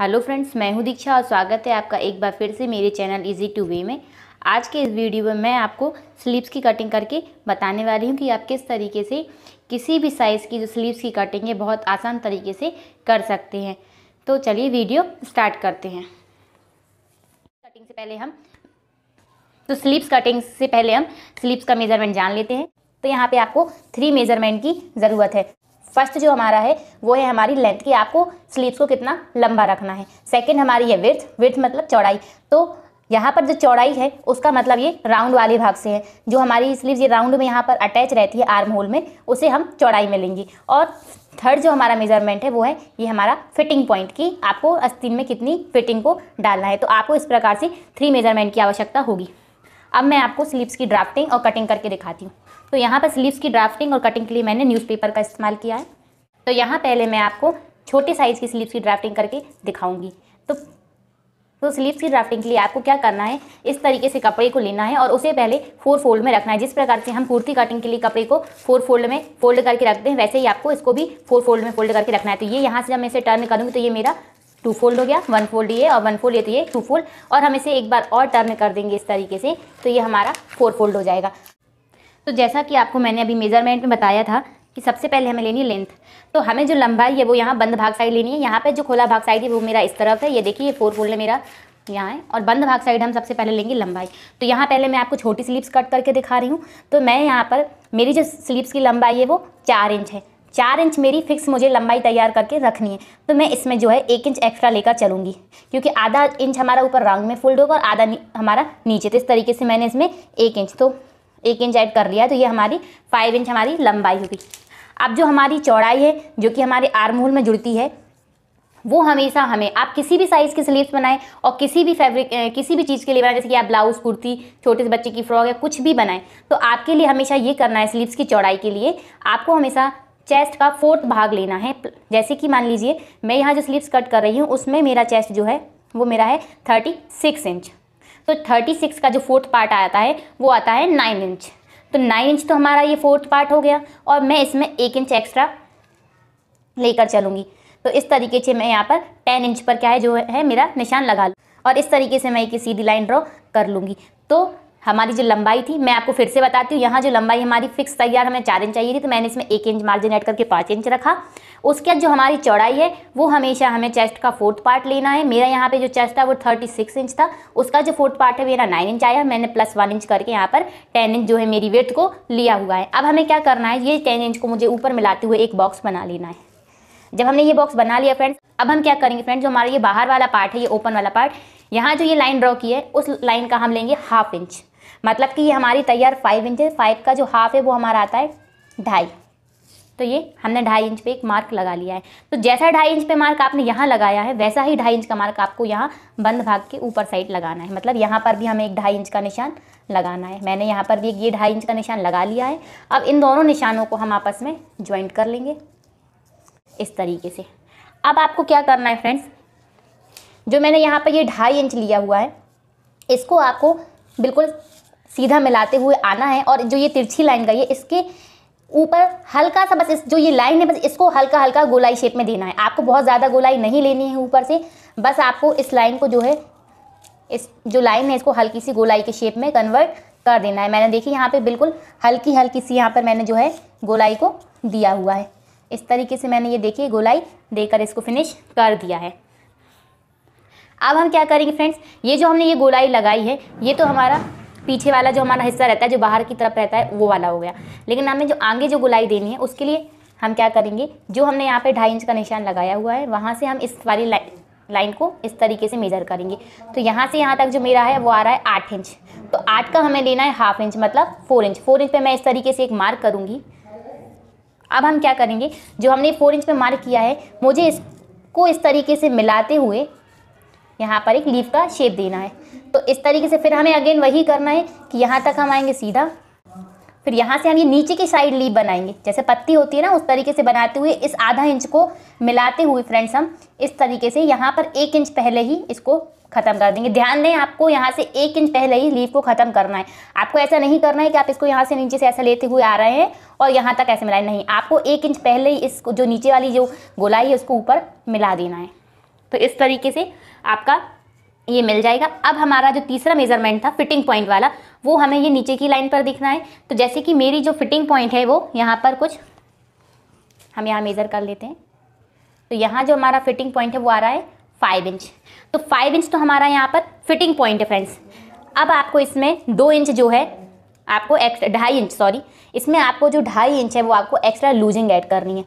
hello friends मैं हूं दीक्षा और स्वागत है आपका एक बार फिर से मेरे चैनल इजी टू वे में आज के इस वीडियो में मैं आपको स्लीव्स की कटिंग करके बताने वाली हूं कि आप किस तरीके से किसी भी साइज़ की जो स्लीव्स की कटिंग है बहुत आसान तरीके से कर सकते हैं तो चलिए वीडियो स्टार्ट करते हैं कटिंग से पहले हम तो स्लीव्स कटिंग से पहले हम स्लीव्स का मेज़रमेंट जान लेते हैं तो यहाँ पर आपको थ्री मेज़रमेंट की ज़रूरत है फर्स्ट जो हमारा है वो है हमारी लेंथ की आपको स्लीव्स को कितना लंबा रखना है सेकेंड हमारी है विर्थ विर्थ मतलब चौड़ाई तो यहाँ पर जो चौड़ाई है उसका मतलब ये राउंड वाले भाग से है जो हमारी स्लीव्स ये राउंड में यहाँ पर अटैच रहती है आर्म होल में उसे हम चौड़ाई में लेंगे और थर्ड जो हमारा मेजरमेंट है वो है ये हमारा फिटिंग पॉइंट की आपको अस्तीन में कितनी फिटिंग को डालना है तो आपको इस प्रकार से थ्री मेजरमेंट की आवश्यकता होगी अब मैं आपको स्लीव्स की ड्राफ्टिंग और कटिंग करके दिखाती हूँ तो यहाँ पर स्लीव्स की ड्राफ्टिंग और कटिंग के लिए मैंने न्यूज़पेपर का इस्तेमाल किया है तो यहाँ पहले मैं आपको छोटे साइज़ की स्लीव्स की ड्राफ्टिंग करके दिखाऊंगी तो तो स्लीव्स की ड्राफ्टिंग के लिए आपको क्या करना है इस तरीके से कपड़े को लेना है और उसे पहले फोर फोल्ड में रखना है जिस प्रकार से हम कुर्ती कटिंग के लिए कपड़े को फोर फोल्ड में फोल्ड करके रखते हैं वैसे ही आपको इसको भी फोर फोल्ड में फोल्ड करके रखना है तो ये यहाँ से जब मैं इसे टर्न करूँगी तो ये मेरा टू फोल्ड हो गया वन फोल्ड ये और वन फोल्ड ये तो ये टू फोल्ड और हम इसे एक बार और टर्न कर देंगे इस तरीके से तो ये हमारा फोर फोल्ड हो जाएगा तो जैसा कि आपको मैंने अभी मेज़रमेंट में बताया था कि सबसे पहले हमें लेनी है लेंथ तो हमें जो लंबाई है वो यहाँ बंद भाग साइड लेनी है यहाँ पे जो खुला भाग साइड है वो मेरा इस तरफ है ये देखिए ये फोर फोल्ड है मेरा यहाँ है और बंद भाग साइड हम सबसे पहले लेंगे लंबाई तो यहाँ पहले मैं आपको छोटी स्लीप्स कट करके दिखा रही हूँ तो मैं यहाँ पर मेरी जो स्लीप्स की लंबाई है वो चार इंच है चार इंच मेरी फिक्स मुझे लंबाई तैयार करके रखनी है तो मैं इसमें जो है एक इंच एक्स्ट्रा लेकर चलूँगी क्योंकि आधा इंच हमारा ऊपर राउंड में फोल्ड होगा और आधा हमारा नीचे तो इस तरीके से मैंने इसमें एक इंच तो एक इंच ऐड कर लिया तो ये हमारी फाइव इंच हमारी लंबाई होगी अब जो हमारी चौड़ाई है जो कि हमारे आर्म होल में जुड़ती है वो हमेशा हमें आप किसी भी साइज़ के स्लीव्स बनाएं और किसी भी फैब्रिक किसी भी चीज़ के लिए बनाएं जैसे कि आप ब्लाउज़ कुर्ती छोटे से बच्चे की फ्रॉक या कुछ भी बनाएं तो आपके लिए हमेशा ये करना है स्लीव्स की चौड़ाई के लिए आपको हमेशा चेस्ट का फोर्थ भाग लेना है जैसे कि मान लीजिए मैं यहाँ जो स्लीव्स कट कर रही हूँ उसमें मेरा चेस्ट जो है वो मेरा है थर्टी सिक्स इंच तो थर्टी सिक्स का जो फोर्थ पार्ट आता है वो आता है नाइन इंच तो नाइन इंच तो हमारा ये फोर्थ पार्ट हो गया और मैं इसमें एक इंच एक्स्ट्रा लेकर चलूँगी तो इस तरीके से मैं यहाँ पर टेन इंच पर क्या है जो है मेरा निशान लगा लूँ और इस तरीके से मैं एक सीधी लाइन ड्रॉ कर लूँगी तो हमारी जो लंबाई थी मैं आपको फिर से बताती हूँ यहाँ जो लंबाई हमारी फिक्स तैयार हमें चार इंच चाहिए थी तो मैंने इसमें एक इंच मार्जिन ऐड करके पाँच इंच रखा उसके बाद जो हमारी चौड़ाई है वो हमेशा हमें चेस्ट का फोर्थ पार्ट लेना है मेरा यहाँ पे जो चेस्ट था वो थर्टी सिक्स इंच था उसका जो फोर्थ पार्ट है मेरा नाइन इंच आया मैंने प्लस वन इंच करके यहाँ पर टेन इंच जो है मेरी वेथ को लिया हुआ है अब हमें क्या करना है ये टेन इंच को मुझे ऊपर मिलाते हुए एक बॉक्स बना लेना है जब हमने ये बॉक्स बना लिया फ्रेंड्स अब हम क्या करेंगे फ्रेंड्स जो हमारा ये बाहर वाला पार्ट है ये ओपन वाला पार्ट यहाँ जो ये लाइन ड्रॉ की है उस लाइन का हम लेंगे हाफ इंच मतलब कि ये हमारी तैयार फाइव इंच फाइव का जो हाफ है वो हमारा आता है ढाई तो ये हमने ढाई इंच पे एक मार्क लगा लिया है तो जैसा ढाई इंच पे मार्क आपने यहाँ लगाया है वैसा ही ढाई इंच का मार्क आपको यहाँ बंद भाग के ऊपर साइड लगाना है मतलब यहाँ पर भी हमें एक ढाई इंच का निशान लगाना है मैंने यहाँ पर भी ये ढाई इंच का निशान लगा लिया है अब इन दोनों निशानों को हम आपस में ज्वाइंट कर लेंगे इस तरीके से अब आपको क्या करना है फ्रेंड्स जो मैंने यहाँ पर ये ढाई इंच लिया हुआ है इसको आपको बिल्कुल सीधा मिलाते हुए आना है और जो ये तिरछी लाइन गई है इसके ऊपर हल्का सा बस इस जो ये लाइन है बस इसको हल्का हल्का गोलाई शेप में देना है आपको बहुत ज़्यादा गोलाई नहीं लेनी है ऊपर से बस आपको इस लाइन को जो है इस जो लाइन है इसको हल्की सी गोलाई के शेप में कन्वर्ट कर देना है मैंने देखी यहाँ पे बिल्कुल हल्की हल्की सी यहाँ पर मैंने जो है गोलाई को दिया हुआ है इस तरीके से मैंने ये देखिए गोलाई देकर इसको फिनिश कर दिया है अब हम क्या करेंगे फ्रेंड्स ये जो हमने ये गोलाई लगाई है ये तो हमारा पीछे वाला जो हमारा हिस्सा रहता है जो बाहर की तरफ रहता है वो वाला हो गया लेकिन हमें जो आगे जो गुलाई देनी है उसके लिए हम क्या करेंगे जो हमने यहाँ पे ढाई इंच का निशान लगाया हुआ है वहाँ से हम इस वाली लाइन लाइन को इस तरीके से मेजर करेंगे तो यहाँ से यहाँ तक जो मेरा है वो आ रहा है आठ इंच तो आठ का हमें लेना है हाफ इंच मतलब फोर इंच फोर इंच पर मैं इस तरीके से एक मार्क करूँगी अब हम क्या करेंगे जो हमने फोर इंच पर मार्क किया है मुझे इसको इस तरीके से मिलाते हुए यहाँ पर एक लीफ का शेप देना है तो इस तरीके से फिर हमें अगेन वही करना है कि यहाँ तक हम आएंगे सीधा फिर यहाँ से हम ये नीचे की साइड लीप बनाएंगे जैसे पत्ती होती है ना उस तरीके से बनाते हुए इस आधा इंच को मिलाते हुए फ्रेंड्स हम इस तरीके से यहाँ पर एक इंच पहले ही इसको ख़त्म कर देंगे ध्यान दें आपको यहाँ से एक इंच पहले ही लीफ को ख़त्म करना है आपको ऐसा नहीं करना है कि आप इसको यहाँ से नीचे से ऐसा लेते हुए आ रहे हैं और यहाँ तक ऐसे मिलाए नहीं आपको एक इंच पहले ही इसको जो नीचे वाली जो गोलाई है उसको ऊपर मिला देना है तो इस तरीके से आपका ये मिल जाएगा अब हमारा जो तीसरा मेजरमेंट था फिटिंग पॉइंट वाला वो हमें ये नीचे की लाइन पर दिखना है तो जैसे कि मेरी जो फिटिंग पॉइंट है वो यहाँ पर कुछ हम यहाँ मेज़र कर लेते हैं तो यहाँ जो हमारा फिटिंग पॉइंट है वो आ रहा है फाइव इंच तो फाइव इंच तो हमारा यहाँ पर फिटिंग पॉइंट है फ्रेंड्स अब आपको इसमें दो इंच जो है आपको एक्स्ट्रा ढाई इंच सॉरी इसमें आपको जो ढाई इंच है वो आपको एक्स्ट्रा लूजिंग ऐड करनी है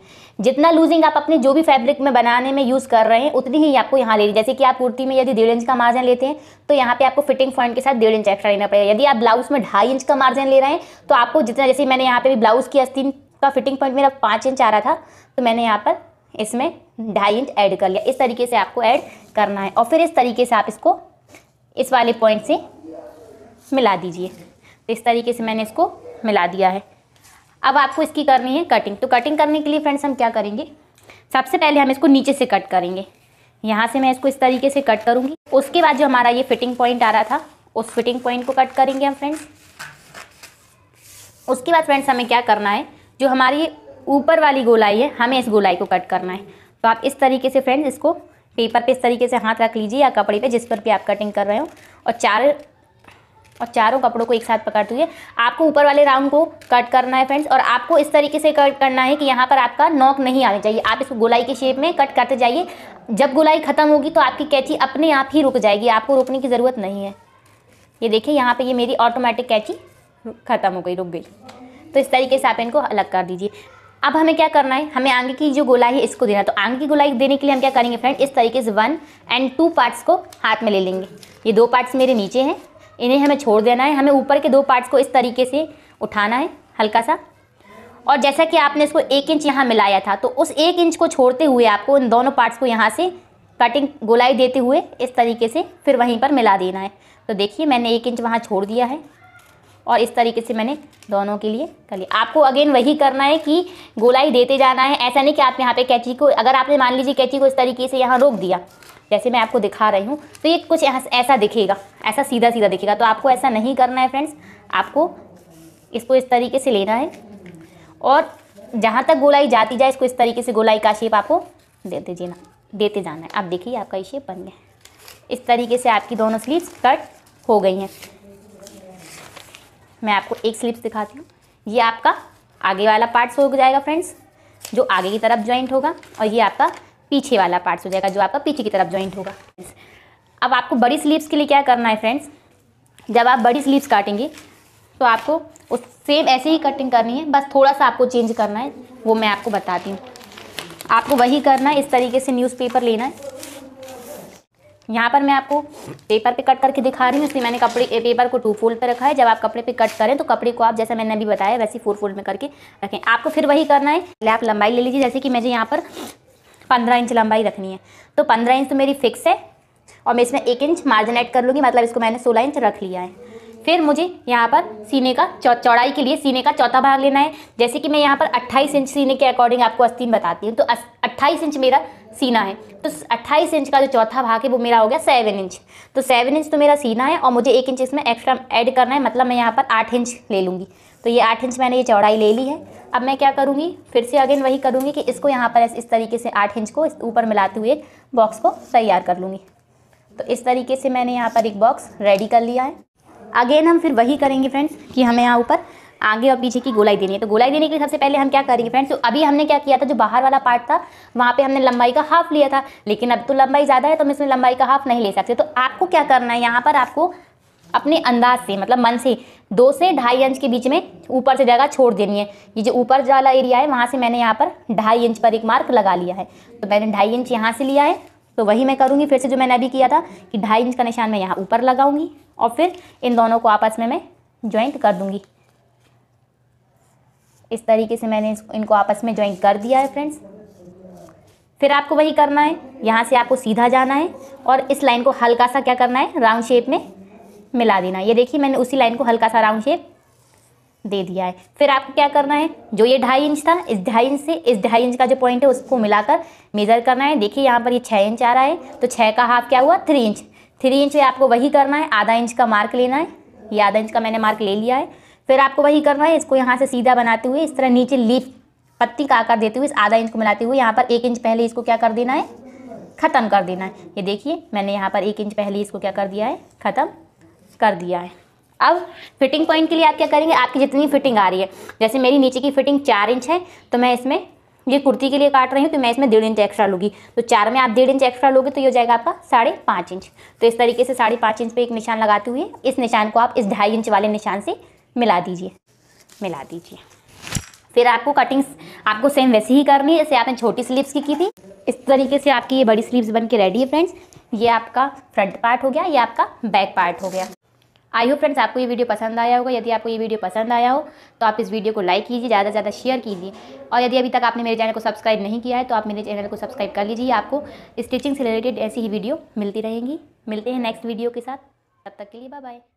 जितना लूजिंग आप अपने जो भी फैब्रिक में बनाने में यूज़ कर रहे हैं उतनी ही आपको यहाँ लेनी जैसे कि आप कुर्ती में यदि डेढ़ इंच का मार्जिन लेते हैं तो यहाँ पे आपको फिटिंग पॉइंट के साथ डेढ़ इंच एक्स्ट्रा लेना पड़ेगा यदि आप ब्लाउज में ढाई इंच का मार्जिन ले रहे हैं तो आपको जितना जैसे मैंने यहाँ पे भी ब्लाउज की अस्थिन का फिटिंग पॉइंट मेरा पाँच इंच आ रहा था तो मैंने यहाँ पर इसमें ढाई इंच ऐड कर लिया इस तरीके से आपको ऐड करना है और फिर इस तरीके से आप इसको इस वाले पॉइंट से मिला दीजिए तो इस तरीके से मैंने इसको मिला दिया है अब आपको इसकी करनी है कटिंग तो कटिंग करने के लिए फ्रेंड्स हम क्या करेंगे सबसे पहले हम इसको नीचे से कट करेंगे यहाँ से मैं इसको इस तरीके से कट करूँगी उसके बाद जो हमारा ये फिटिंग पॉइंट आ रहा था उस फिटिंग पॉइंट को कट करेंगे हम फ्रेंड्स उसके बाद फ्रेंड्स हमें क्या करना है जो हमारी ऊपर वाली गोलाई है हमें इस गोलाई को कट करना है तो आप इस तरीके से फ्रेंड्स इसको पेपर पे इस तरीके से हाथ रख लीजिए या कपड़े पे जिस पर भी आप कटिंग कर रहे हो और चार और चारों कपड़ों को एक साथ पकड़ते हुए आपको ऊपर वाले राउंड को कट करना है फ्रेंड्स और आपको इस तरीके से कट करना है कि यहाँ पर आपका नॉक नहीं आना चाहिए आप इसको गोलाई के शेप में कट करते जाइए जब गोलाई ख़त्म होगी तो आपकी कैची अपने आप ही रुक जाएगी आपको रुकने की ज़रूरत नहीं है ये देखिए यहाँ पर ये मेरी ऑटोमेटिक कैची ख़त्म हो गई रुक गई तो इस तरीके से आप इनको अलग कर दीजिए अब हमें क्या करना है हमें आगे की जो गोला है इसको देना तो आगे की गोलाई देने के लिए हम क्या करेंगे फ्रेंड इस तरीके से वन एंड टू पार्ट्स को हाथ में ले लेंगे ये दो पार्ट्स मेरे नीचे हैं इन्हें हमें छोड़ देना है हमें ऊपर के दो पार्ट्स को इस तरीके से उठाना है हल्का सा और जैसा कि आपने इसको एक इंच यहाँ मिलाया था तो उस एक इंच को छोड़ते हुए आपको इन दोनों पार्ट्स को यहाँ से कटिंग गोलाई देते हुए इस तरीके से फिर वहीं पर मिला देना है तो देखिए मैंने एक इंच वहाँ छोड़ दिया है और इस तरीके से मैंने दोनों के लिए कर लिया आपको अगेन वही करना है कि गोलाई देते जाना है ऐसा नहीं कि आप यहाँ पे कैची को अगर आपने मान लीजिए कैची को इस तरीके से यहाँ रोक दिया जैसे मैं आपको दिखा रही हूँ तो ये कुछ ऐसा दिखेगा ऐसा सीधा सीधा दिखेगा तो आपको ऐसा नहीं करना है फ्रेंड्स आपको इसको इस तरीके से लेना है और जहाँ तक गोलाई जाती जाए इसको इस तरीके से गोलाई का शेप आपको दे दीजिए ना देते जाना है आप देखिए आपका ये शेप बन गया इस तरीके से आपकी दोनों स्लीव्स कट हो गई हैं मैं आपको एक स्लीव्स दिखाती हूँ ये आपका आगे वाला पार्ट्स हो जाएगा फ्रेंड्स जो आगे की तरफ ज्वाइंट होगा और ये आपका पीछे वाला पार्ट्स हो जाएगा जो आपका पीछे की तरफ ज्वाइंट होगा अब आपको बड़ी स्लीव्स के लिए क्या करना है फ्रेंड्स जब आप बड़ी स्लीव्स काटेंगे तो आपको उस सेम ऐसे ही कटिंग करनी है बस थोड़ा सा आपको चेंज करना है वो मैं आपको बताती हूँ आपको वही करना है इस तरीके से न्यूज़पेपर लेना है यहाँ पर मैं आपको पेपर पे कट करके दिखा रही हूँ इसलिए मैंने कपड़े पेपर को टू फोल्ड पे रखा है जब आप कपड़े पे कट करें तो कपड़े को आप जैसे मैंने अभी बताया वैसे फोर फोल्ड में करके रखें आपको फिर वही करना है पहले आप लंबाई ले लीजिए जैसे कि मुझे यहाँ पर पंद्रह इंच लंबाई रखनी है तो पंद्रह इंच तो मेरी फिक्स है और मैं इसमें एक इंच मार्जिन ऐड कर लूँगी मतलब इसको मैंने सोलह इंच रख लिया है फिर मुझे यहाँ पर सीने का चौ, चौड़ाई के लिए सीने का चौथा भाग लेना है जैसे कि मैं यहाँ पर 28 इंच सीने के अकॉर्डिंग आपको अस्तीन बताती हूँ तो अस, 28 इंच मेरा सीना है तो 28 इंच का जो चौथा भाग है वो मेरा हो गया सेवन इंच तो सेवन इंच तो मेरा सीना है और मुझे एक इंच इसमें एक्स्ट्रा ऐड करना है मतलब मैं यहाँ पर आठ इंच ले लूँगी तो ये आठ इंच मैंने ये चौड़ाई ले ली है अब मैं क्या करूँगी फिर से अगेन वही करूँगी कि इसको यहाँ पर इस तरीके से आठ इंच को ऊपर मिलाते हुए बॉक्स को तैयार कर लूँगी तो इस तरीके से मैंने यहाँ पर एक बॉक्स रेडी कर लिया है अगेन हम फिर वही करेंगे फ्रेंड्स कि हमें यहाँ ऊपर आगे और पीछे की गोलाई देनी है तो गोलाई देने के सबसे पहले हम क्या करेंगे फ्रेंड्स तो अभी हमने क्या किया था जो बाहर वाला पार्ट था वहाँ पे हमने लंबाई का हाफ लिया था लेकिन अब तो लंबाई ज़्यादा है तो हम इसमें लंबाई का हाफ नहीं ले सकते तो आपको क्या करना है यहाँ पर आपको अपने अंदाज से मतलब मन से दो से ढाई इंच के बीच में ऊपर से जगह छोड़ देनी है ये जो ऊपर वाला एरिया है वहाँ से मैंने यहाँ पर ढाई इंच पर एक मार्क लगा लिया है तो मैंने ढाई इंच यहाँ से लिया है तो वही मैं करूँगी फिर से जो मैंने अभी किया था कि ढाई इंच का निशान मैं यहाँ ऊपर लगाऊंगी और फिर इन दोनों को आपस में मैं ज्वाइंट कर दूँगी इस तरीके से मैंने इनको आपस में ज्वाइंट कर दिया है फ्रेंड्स फिर आपको वही करना है यहाँ से आपको सीधा जाना है और इस लाइन को हल्का सा क्या करना है राउंड शेप में मिला देना ये देखिए मैंने उसी लाइन को हल्का सा राउंड शेप दे दिया है फिर आपको क्या करना है जो ये ढाई इंच था इस ढाई इंच से इस ढाई इंच का जो पॉइंट है उसको मिलाकर मेज़र करना है देखिए यहाँ पर ये छः इंच आ रहा है तो छः का हाफ क्या हुआ थ्री इंच थ्री इंच में आपको वही करना है आधा इंच का मार्क लेना है ये आधा इंच का मैंने मार्क ले लिया है फिर आपको वही करना है इसको यहाँ से सीधा बनाते हुए इस तरह नीचे लीफ पत्ती का आकार देते हुए इस आधा इंच को मिलाते हुए यहाँ पर एक इंच पहले इसको क्या कर देना है ख़त्म कर देना है ये देखिए मैंने यहाँ पर एक इंच पहले इसको क्या कर दिया है ख़त्म कर दिया है अब फिटिंग पॉइंट के लिए आप क्या करेंगे आपकी जितनी फिटिंग आ रही है जैसे मेरी नीचे की फिटिंग चार इंच है तो मैं इसमें ये कुर्ती के लिए काट रही हूँ तो मैं इसमें डेढ़ इंच एक्स्ट्रा लूँगी तो चार में आप डेढ़ इंच एक्स्ट्रा लोगे तो ये हो जाएगा आपका साढ़े पाँच इंच तो इस तरीके से साढ़े पाँच इंच पे एक निशान लगाते हुए इस निशान को आप इस ढाई इंच वाले निशान से मिला दीजिए मिला दीजिए फिर आपको कटिंग्स आपको सेम वैसे ही करनी है जैसे आपने छोटी स्लीव्स की की थी इस तरीके से आपकी ये बड़ी स्लीव्स बन के रेडी है फ्रेंड्स ये आपका फ्रंट पार्ट हो गया ये आपका बैक पार्ट हो गया आई होप फ्रेंड्स आपको ये वीडियो पसंद आया होगा यदि आपको ये वीडियो पसंद आया हो तो आप इस वीडियो को लाइक कीजिए ज़्यादा से ज़्यादा शेयर कीजिए और यदि अभी तक आपने मेरे चैनल को सब्सक्राइब नहीं किया है तो आप मेरे चैनल को सब्सक्राइब कर लीजिए आपको स्टिचिंग से रिलेटेड ऐसी ही वीडियो मिलती रहेंगी मिलते हैं नेक्स्ट वीडियो के साथ तब तक के लिए बाय बाय